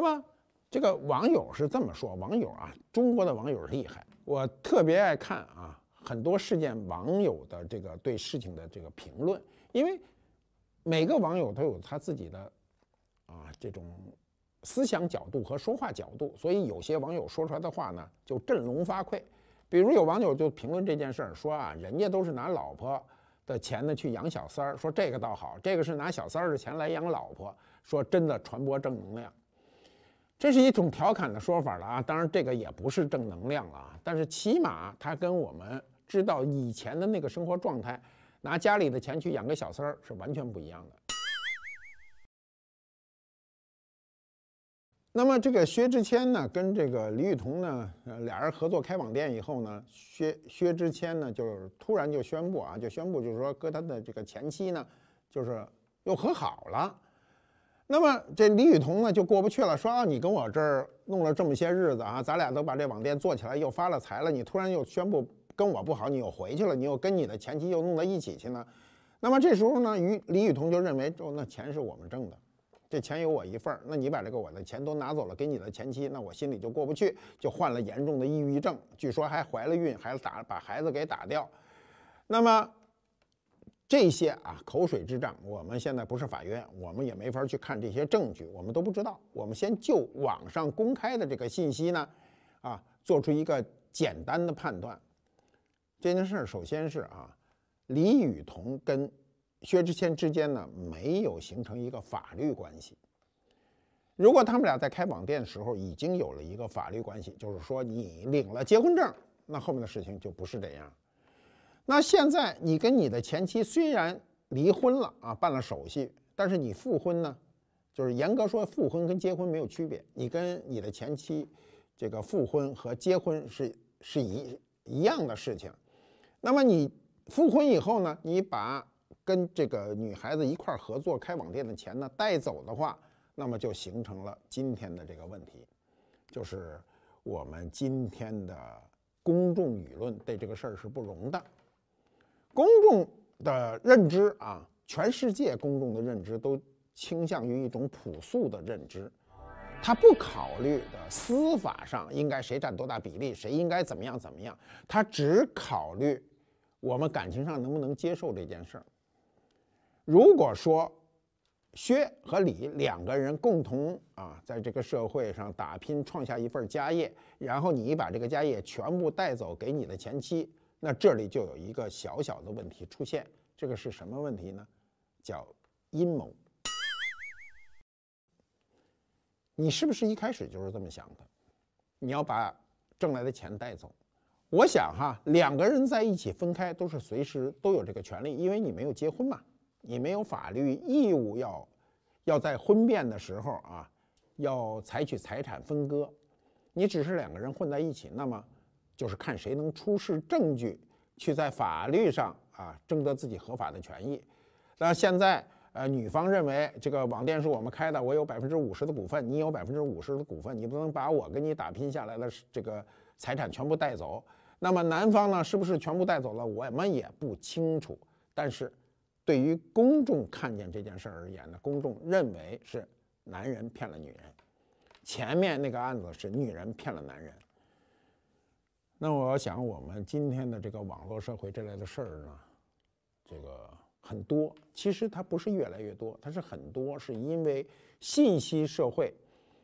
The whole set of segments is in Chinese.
那么，这个网友是这么说：“网友啊，中国的网友厉害，我特别爱看啊，很多事件网友的这个对事情的这个评论，因为每个网友都有他自己的啊这种思想角度和说话角度，所以有些网友说出来的话呢就振聋发聩。比如有网友就评论这件事儿说啊，人家都是拿老婆的钱呢去养小三儿，说这个倒好，这个是拿小三儿的钱来养老婆，说真的传播正能量。”这是一种调侃的说法了啊，当然这个也不是正能量了啊，但是起码他跟我们知道以前的那个生活状态，拿家里的钱去养个小三儿是完全不一样的。那么这个薛之谦呢，跟这个李雨桐呢，俩人合作开网店以后呢，薛薛之谦呢就突然就宣布啊，就宣布就是说跟他的这个前妻呢，就是又和好了。那么这李雨桐呢就过不去了，说啊你跟我这儿弄了这么些日子啊，咱俩都把这网店做起来，又发了财了，你突然又宣布跟我不好，你又回去了，你又跟你的前妻又弄到一起去呢？那么这时候呢，于李雨桐就认为就那钱是我们挣的，这钱有我一份儿，那你把这个我的钱都拿走了给你的前妻，那我心里就过不去，就患了严重的抑郁症，据说还怀了孕，还打把孩子给打掉，那么。这些啊口水之战，我们现在不是法院，我们也没法去看这些证据，我们都不知道。我们先就网上公开的这个信息呢，啊，做出一个简单的判断。这件事儿首先是啊，李雨桐跟薛之谦之间呢没有形成一个法律关系。如果他们俩在开网店的时候已经有了一个法律关系，就是说你领了结婚证，那后面的事情就不是这样。那现在你跟你的前妻虽然离婚了啊，办了手续，但是你复婚呢，就是严格说复婚跟结婚没有区别。你跟你的前妻这个复婚和结婚是是一一样的事情。那么你复婚以后呢，你把跟这个女孩子一块儿合作开网店的钱呢带走的话，那么就形成了今天的这个问题，就是我们今天的公众舆论对这个事儿是不容的。公众的认知啊，全世界公众的认知都倾向于一种朴素的认知，他不考虑的司法上应该谁占多大比例，谁应该怎么样怎么样，他只考虑我们感情上能不能接受这件事儿。如果说薛和李两个人共同啊在这个社会上打拼，创下一份家业，然后你把这个家业全部带走给你的前妻。那这里就有一个小小的问题出现，这个是什么问题呢？叫阴谋。你是不是一开始就是这么想的？你要把挣来的钱带走？我想哈，两个人在一起分开都是随时都有这个权利，因为你没有结婚嘛，你没有法律义务要要在婚变的时候啊，要采取财产分割。你只是两个人混在一起，那么。就是看谁能出示证据，去在法律上啊，争得自己合法的权益。那现在，呃，女方认为这个网店是我们开的，我有百分之五十的股份，你有百分之五十的股份，你不能把我跟你打拼下来的这个财产全部带走。那么男方呢，是不是全部带走了，我们也不清楚。但是，对于公众看见这件事儿而言呢，公众认为是男人骗了女人。前面那个案子是女人骗了男人。那我想，我们今天的这个网络社会这类的事儿呢，这个很多。其实它不是越来越多，它是很多，是因为信息社会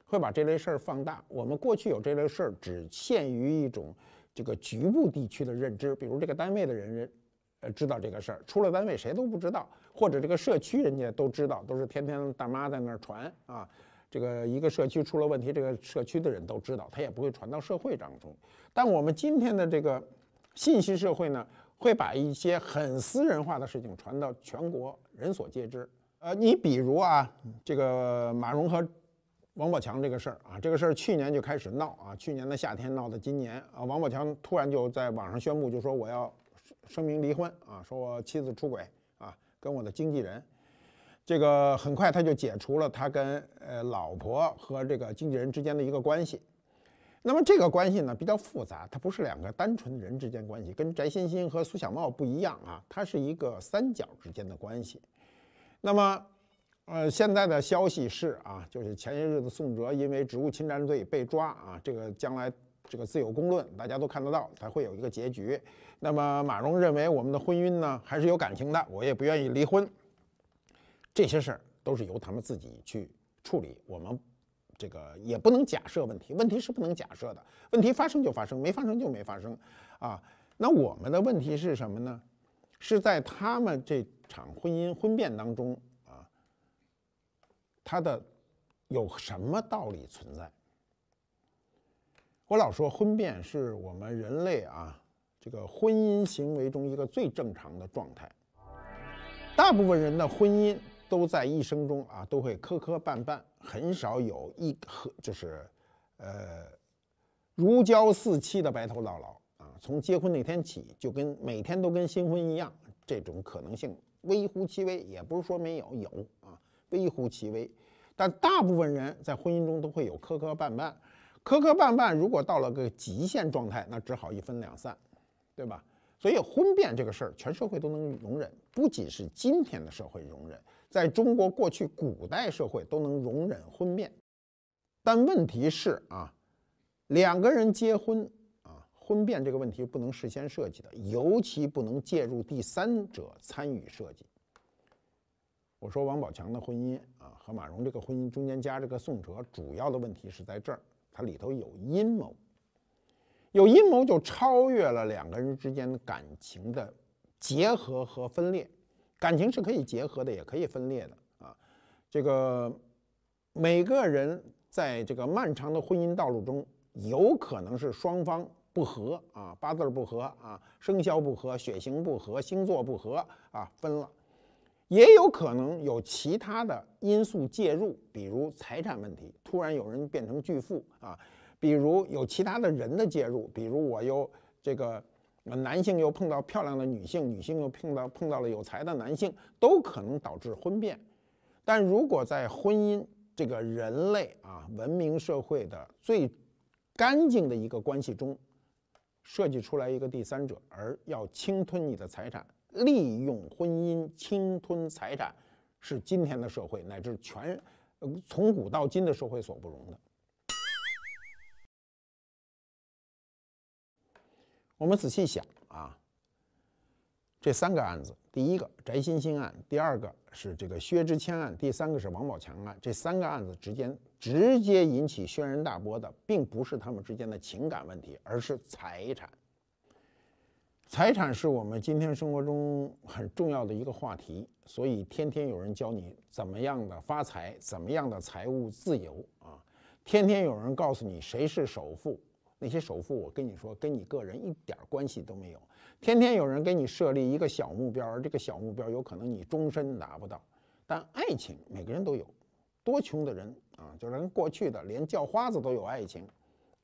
会把这类事儿放大。我们过去有这类事儿，只限于一种这个局部地区的认知，比如这个单位的人人，呃，知道这个事儿，出了单位谁都不知道，或者这个社区人家都知道，都是天天大妈在那儿传啊。这个一个社区出了问题，这个社区的人都知道，他也不会传到社会当中。但我们今天的这个信息社会呢，会把一些很私人化的事情传到全国，人所皆知。呃，你比如啊，这个马蓉和王宝强这个事儿啊，这个事儿去年就开始闹啊，去年的夏天闹到今年啊，王宝强突然就在网上宣布，就说我要声明离婚啊，说我妻子出轨啊，跟我的经纪人。这个很快他就解除了他跟呃老婆和这个经纪人之间的一个关系，那么这个关系呢比较复杂，它不是两个单纯的人之间关系，跟翟欣欣和苏小茂不一样啊，它是一个三角之间的关系。那么，呃，现在的消息是啊，就是前些日子宋哲因为职务侵占罪被抓啊，这个将来这个自有公论，大家都看得到，它会有一个结局。那么马蓉认为我们的婚姻呢还是有感情的，我也不愿意离婚。这些事儿都是由他们自己去处理，我们这个也不能假设问题，问题是不能假设的，问题发生就发生，没发生就没发生，啊，那我们的问题是什么呢？是在他们这场婚姻婚变当中啊，他的有什么道理存在？我老说婚变是我们人类啊这个婚姻行为中一个最正常的状态，大部分人的婚姻。都在一生中啊，都会磕磕绊绊，很少有一和就是，呃，如胶似漆的白头到老啊。从结婚那天起，就跟每天都跟新婚一样，这种可能性微乎其微。也不是说没有，有啊，微乎其微。但大部分人在婚姻中都会有磕磕绊绊，磕磕绊绊如果到了个极限状态，那只好一分两散，对吧？所以婚变这个事儿，全社会都能容忍，不仅是今天的社会容忍，在中国过去古代社会都能容忍婚变。但问题是啊，两个人结婚啊，婚变这个问题不能事先设计的，尤其不能介入第三者参与设计。我说王宝强的婚姻啊和马蓉这个婚姻中间加这个宋喆，主要的问题是在这儿，它里头有阴谋。有阴谋就超越了两个人之间的感情的结合和分裂，感情是可以结合的，也可以分裂的啊。这个每个人在这个漫长的婚姻道路中，有可能是双方不和啊，八字不合啊，生肖不合，血型不合，星座不合啊，分了；也有可能有其他的因素介入，比如财产问题，突然有人变成巨富啊。比如有其他的人的介入，比如我又这个男性又碰到漂亮的女性，女性又碰到碰到了有才的男性，都可能导致婚变。但如果在婚姻这个人类啊文明社会的最干净的一个关系中，设计出来一个第三者，而要侵吞你的财产，利用婚姻侵吞财产，是今天的社会乃至全从古到今的社会所不容的。我们仔细想啊，这三个案子，第一个翟欣欣案，第二个是这个薛之谦案，第三个是王宝强案。这三个案子之间直接引起轩然大波的，并不是他们之间的情感问题，而是财产。财产是我们今天生活中很重要的一个话题，所以天天有人教你怎么样的发财，怎么样的财务自由啊，天天有人告诉你谁是首富。那些首富，我跟你说，跟你个人一点关系都没有。天天有人给你设立一个小目标，而这个小目标有可能你终身拿不到。但爱情，每个人都有。多穷的人啊，就连过去的连叫花子都有爱情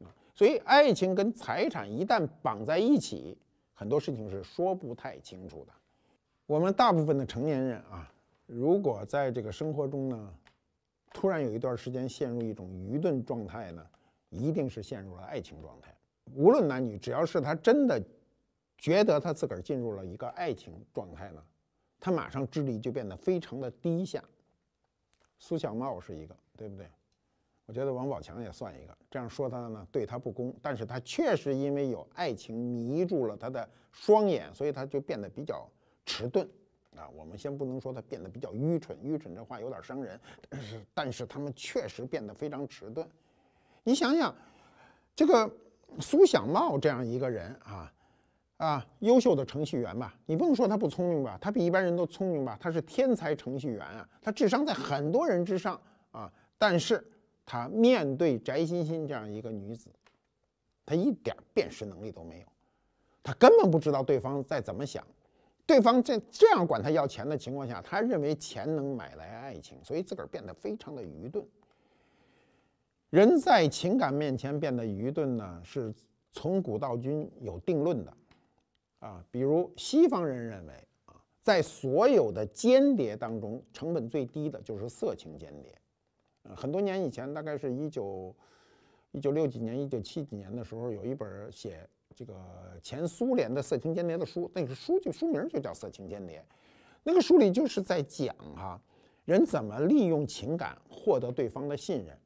啊。所以，爱情跟财产一旦绑在一起，很多事情是说不太清楚的。我们大部分的成年人啊，如果在这个生活中呢，突然有一段时间陷入一种愚钝状态呢。一定是陷入了爱情状态，无论男女，只要是他真的觉得他自个儿进入了一个爱情状态呢，他马上智力就变得非常的低下。苏小茂是一个，对不对？我觉得王宝强也算一个。这样说他呢，对他不公，但是他确实因为有爱情迷住了他的双眼，所以他就变得比较迟钝。啊，我们先不能说他变得比较愚蠢，愚蠢这话有点伤人。但是，但是他们确实变得非常迟钝。你想想，这个苏小茂这样一个人啊，啊，优秀的程序员吧，你不用说他不聪明吧，他比一般人都聪明吧，他是天才程序员啊，他智商在很多人之上啊，但是他面对翟欣欣这样一个女子，他一点辨识能力都没有，他根本不知道对方在怎么想，对方在这样管他要钱的情况下，他认为钱能买来爱情，所以自个儿变得非常的愚钝。人在情感面前变得愚钝呢，是从古到今有定论的，啊，比如西方人认为啊，在所有的间谍当中，成本最低的就是色情间谍。很多年以前，大概是一九一九六几年、一九七几年的时候，有一本写这个前苏联的色情间谍的书，那个书就书名就叫《色情间谍》，那个书里就是在讲哈人怎么利用情感获得对方的信任。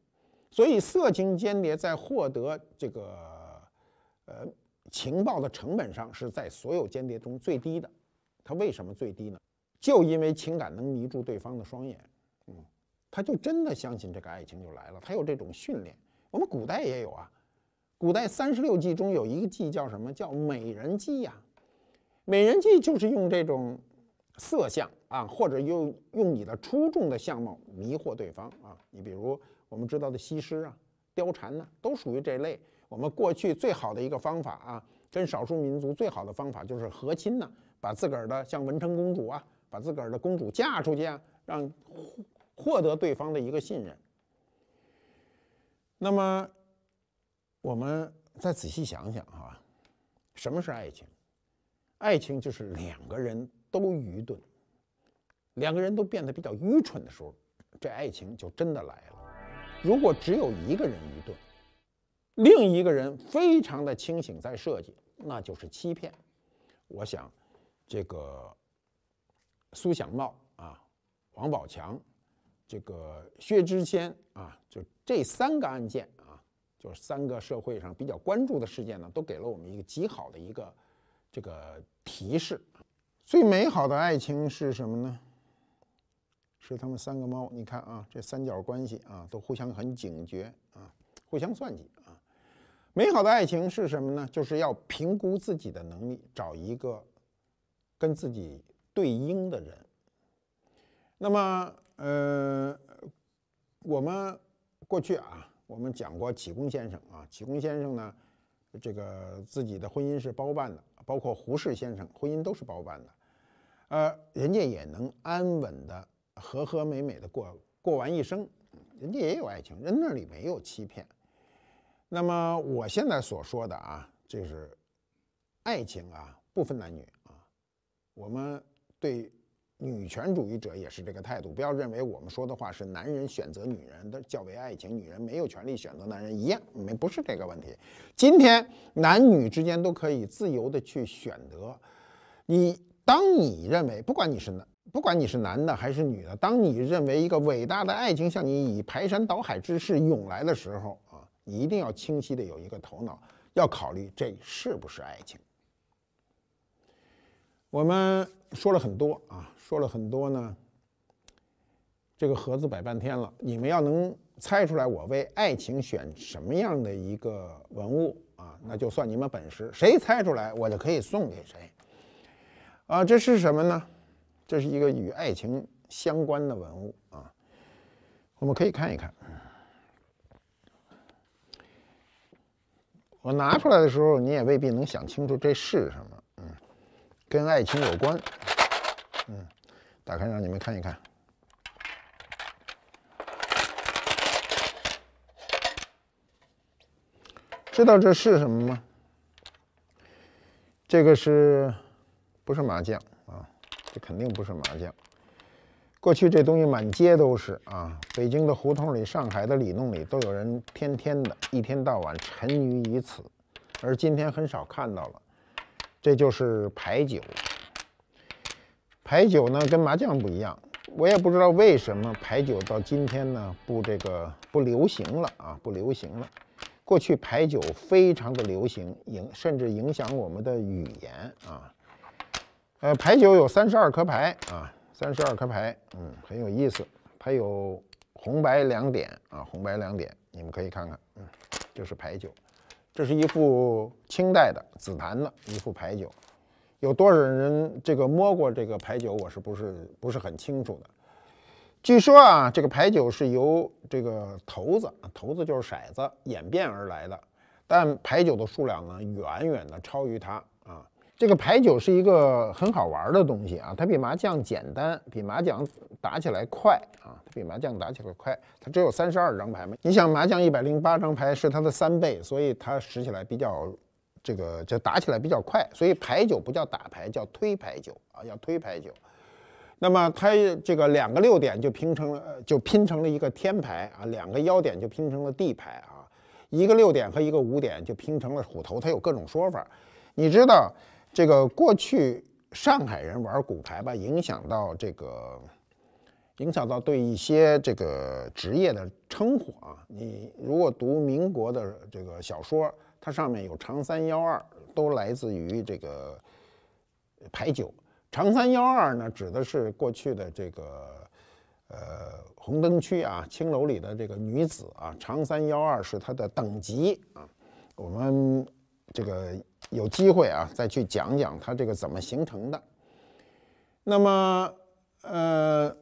所以，色情间谍在获得这个呃情报的成本上是在所有间谍中最低的。他为什么最低呢？就因为情感能迷住对方的双眼，嗯，他就真的相信这个爱情就来了。他有这种训练，我们古代也有啊。古代三十六计中有一个计叫什么？叫美人计呀。美人计就是用这种色相啊，或者用用你的出众的相貌迷惑对方啊。你比如。我们知道的西施啊、貂蝉呢，都属于这类。我们过去最好的一个方法啊，跟少数民族最好的方法就是和亲呢，把自个儿的像文成公主啊，把自个儿的公主嫁出去啊，让获得对方的一个信任。那么，我们再仔细想想啊，什么是爱情？爱情就是两个人都愚钝，两个人都变得比较愚蠢的时候，这爱情就真的来了。如果只有一个人愚钝，另一个人非常的清醒在设计，那就是欺骗。我想，这个苏小茂啊，黄宝强，这个薛之谦啊，就这三个案件啊，就是三个社会上比较关注的事件呢，都给了我们一个极好的一个这个提示。最美好的爱情是什么呢？是他们三个猫，你看啊，这三角关系啊，都互相很警觉啊，互相算计啊。美好的爱情是什么呢？就是要评估自己的能力，找一个跟自己对应的人。那么，呃，我们过去啊，我们讲过启功先生啊，启功先生呢，这个自己的婚姻是包办的，包括胡适先生婚姻都是包办的，呃，人家也能安稳的。和和美美的过过完一生，人家也有爱情，人那里没有欺骗。那么我现在所说的啊，就是爱情啊，不分男女啊。我们对女权主义者也是这个态度，不要认为我们说的话是男人选择女人的较为爱情，女人没有权利选择男人一样，没不是这个问题。今天男女之间都可以自由的去选择。你当你认为不管你是男。不管你是男的还是女的，当你认为一个伟大的爱情向你以排山倒海之势涌来的时候啊，你一定要清晰的有一个头脑，要考虑这是不是爱情。我们说了很多啊，说了很多呢。这个盒子摆半天了，你们要能猜出来我为爱情选什么样的一个文物啊，那就算你们本事。谁猜出来，我就可以送给谁。啊，这是什么呢？这是一个与爱情相关的文物啊，我们可以看一看。我拿出来的时候，你也未必能想清楚这是什么，嗯，跟爱情有关，嗯，打开让你们看一看。知道这是什么吗？这个是不是麻将？这肯定不是麻将。过去这东西满街都是啊，北京的胡同里、上海的里弄里都有人天天的一天到晚沉迷于此，而今天很少看到了。这就是牌九。牌九呢跟麻将不一样，我也不知道为什么牌九到今天呢不这个不流行了啊，不流行了。过去牌九非常的流行，影甚至影响我们的语言啊。呃，牌九有三十二颗牌啊，三十二颗牌，嗯，很有意思。它有红白两点啊，红白两点，你们可以看看，嗯，这是牌九。这是一副清代的紫檀的一副牌九，有多少人这个摸过这个牌九？我是不是不是很清楚的？据说啊，这个牌九是由这个骰子骰子就是骰子演变而来的，但牌九的数量呢，远远的超于它啊。这个牌九是一个很好玩的东西啊，它比麻将简单，比麻将打起来快啊，它比麻将打起来快。它只有三十二张牌嘛，你想麻将一百零八张牌是它的三倍，所以它使起来比较，这个就打起来比较快。所以牌九不叫打牌，叫推牌九啊，要推牌九。那么它这个两个六点就拼成，了，就拼成了一个天牌啊，两个幺点就拼成了地牌啊，一个六点和一个五点就拼成了虎头，它有各种说法，你知道。这个过去上海人玩骨牌吧，影响到这个，影响到对一些这个职业的称呼啊。你如果读民国的这个小说，它上面有“长三幺二”，都来自于这个牌九。“长三幺二”呢，指的是过去的这个呃红灯区啊，青楼里的这个女子啊，“长三幺二”是她的等级啊。我们这个。有机会啊，再去讲讲它这个怎么形成的。那么，呃，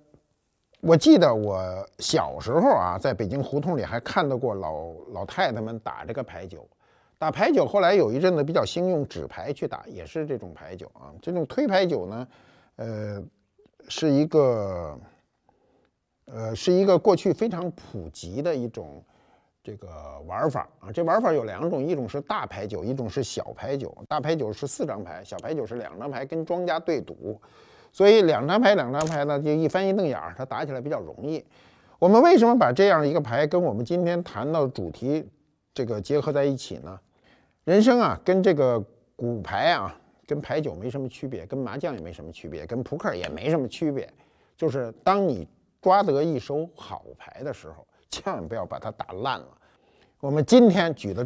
我记得我小时候啊，在北京胡同里还看到过老老太太们打这个牌九，打牌九。后来有一阵子比较兴用纸牌去打，也是这种牌九啊。这种推牌九呢，呃，是一个，呃，是一个过去非常普及的一种。这个玩法啊，这玩法有两种，一种是大牌九，一种是小牌九。大牌九是四张牌，小牌九是两张牌，跟庄家对赌。所以两张牌，两张牌呢，就一翻一瞪眼儿，它打起来比较容易。我们为什么把这样一个牌跟我们今天谈到的主题这个结合在一起呢？人生啊，跟这个骨牌啊，跟牌九没什么区别，跟麻将也没什么区别，跟扑克也没什么区别。就是当你抓得一手好牌的时候。千万不要把它打烂了。我们今天举的。